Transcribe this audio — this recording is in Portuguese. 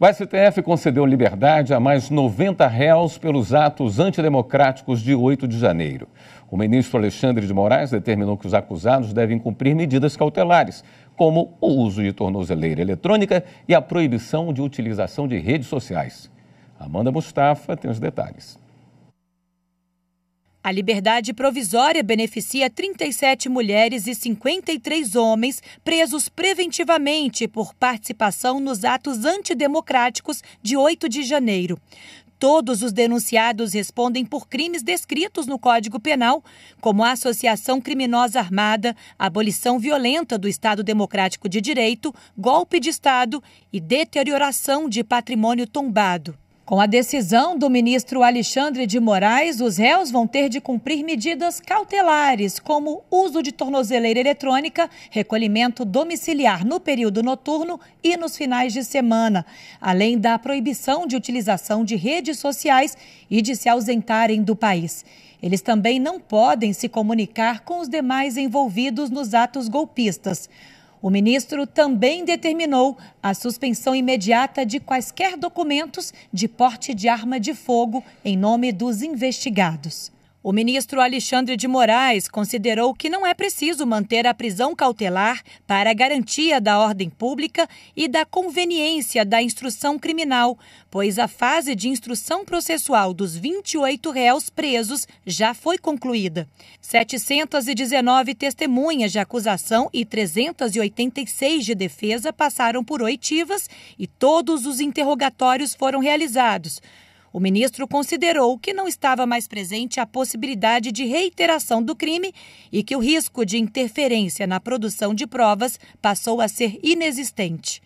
O STF concedeu liberdade a mais 90 réus pelos atos antidemocráticos de 8 de janeiro. O ministro Alexandre de Moraes determinou que os acusados devem cumprir medidas cautelares, como o uso de tornozeleira eletrônica e a proibição de utilização de redes sociais. Amanda Mustafa tem os detalhes. A liberdade provisória beneficia 37 mulheres e 53 homens presos preventivamente por participação nos atos antidemocráticos de 8 de janeiro. Todos os denunciados respondem por crimes descritos no Código Penal, como associação criminosa armada, abolição violenta do Estado Democrático de Direito, golpe de Estado e deterioração de patrimônio tombado. Com a decisão do ministro Alexandre de Moraes, os réus vão ter de cumprir medidas cautelares, como uso de tornozeleira eletrônica, recolhimento domiciliar no período noturno e nos finais de semana, além da proibição de utilização de redes sociais e de se ausentarem do país. Eles também não podem se comunicar com os demais envolvidos nos atos golpistas. O ministro também determinou a suspensão imediata de quaisquer documentos de porte de arma de fogo em nome dos investigados. O ministro Alexandre de Moraes considerou que não é preciso manter a prisão cautelar para a garantia da ordem pública e da conveniência da instrução criminal, pois a fase de instrução processual dos 28 réus presos já foi concluída. 719 testemunhas de acusação e 386 de defesa passaram por oitivas e todos os interrogatórios foram realizados. O ministro considerou que não estava mais presente a possibilidade de reiteração do crime e que o risco de interferência na produção de provas passou a ser inexistente.